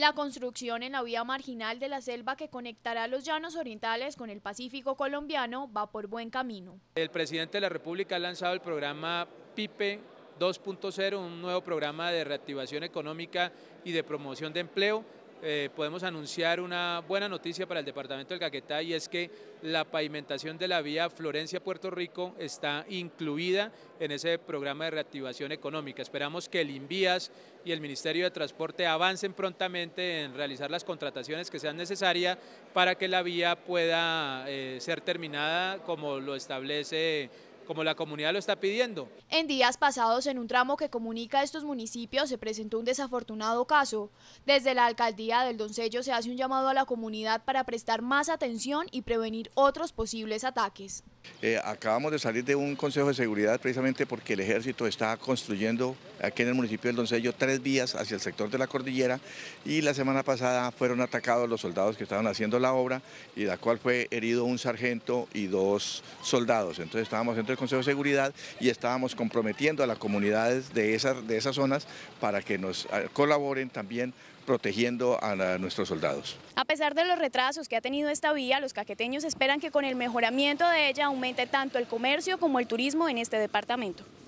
La construcción en la vía marginal de la selva que conectará los llanos orientales con el Pacífico colombiano va por buen camino. El presidente de la República ha lanzado el programa PIPE 2.0, un nuevo programa de reactivación económica y de promoción de empleo eh, podemos anunciar una buena noticia para el departamento del Caquetá y es que la pavimentación de la vía Florencia-Puerto Rico está incluida en ese programa de reactivación económica. Esperamos que el INVIAS y el Ministerio de Transporte avancen prontamente en realizar las contrataciones que sean necesarias para que la vía pueda eh, ser terminada como lo establece como la comunidad lo está pidiendo. En días pasados, en un tramo que comunica estos municipios, se presentó un desafortunado caso. Desde la alcaldía del Doncello se hace un llamado a la comunidad para prestar más atención y prevenir otros posibles ataques. Eh, acabamos de salir de un consejo de seguridad precisamente porque el ejército está construyendo aquí en el municipio del Doncello, tres vías hacia el sector de la cordillera y la semana pasada fueron atacados los soldados que estaban haciendo la obra y la cual fue herido un sargento y dos soldados. Entonces estábamos dentro del Consejo de Seguridad y estábamos comprometiendo a las comunidades de esas, de esas zonas para que nos ah, colaboren también protegiendo a, nuestros soldados. A pesar de los retrasos que ha tenido esta vía, los caqueteños esperan que con el mejoramiento de ella aumente tanto el comercio como el turismo en este departamento.